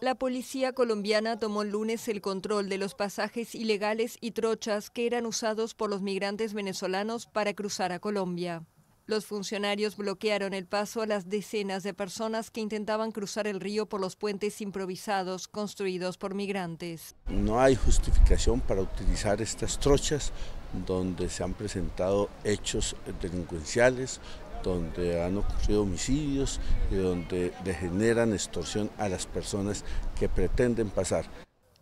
La policía colombiana tomó el lunes el control de los pasajes ilegales y trochas que eran usados por los migrantes venezolanos para cruzar a Colombia. Los funcionarios bloquearon el paso a las decenas de personas que intentaban cruzar el río por los puentes improvisados construidos por migrantes. No hay justificación para utilizar estas trochas donde se han presentado hechos delincuenciales, donde han ocurrido homicidios y donde degeneran extorsión a las personas que pretenden pasar.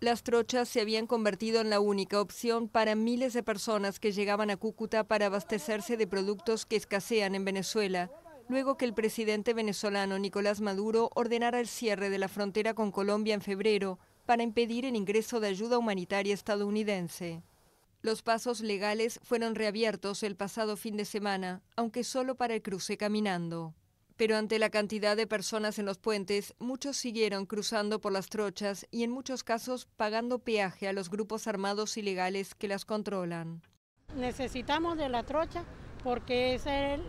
Las trochas se habían convertido en la única opción para miles de personas que llegaban a Cúcuta para abastecerse de productos que escasean en Venezuela, luego que el presidente venezolano Nicolás Maduro ordenara el cierre de la frontera con Colombia en febrero para impedir el ingreso de ayuda humanitaria estadounidense. Los pasos legales fueron reabiertos el pasado fin de semana, aunque solo para el cruce caminando. Pero ante la cantidad de personas en los puentes, muchos siguieron cruzando por las trochas y en muchos casos pagando peaje a los grupos armados ilegales que las controlan. Necesitamos de la trocha porque es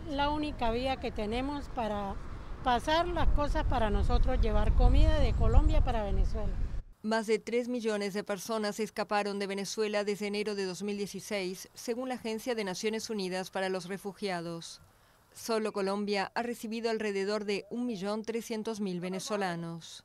la única vía que tenemos para pasar las cosas para nosotros, llevar comida de Colombia para Venezuela. Más de 3 millones de personas escaparon de Venezuela desde enero de 2016, según la Agencia de Naciones Unidas para los Refugiados. Solo Colombia ha recibido alrededor de 1.300.000 venezolanos.